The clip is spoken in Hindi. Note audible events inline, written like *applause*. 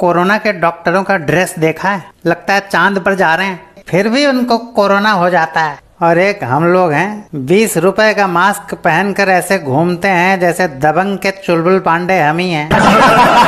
कोरोना के डॉक्टरों का ड्रेस देखा है लगता है चांद पर जा रहे हैं फिर भी उनको कोरोना हो जाता है और एक हम लोग हैं बीस रुपए का मास्क पहनकर ऐसे घूमते हैं जैसे दबंग के चुलबुल पांडे हम ही हैं *laughs*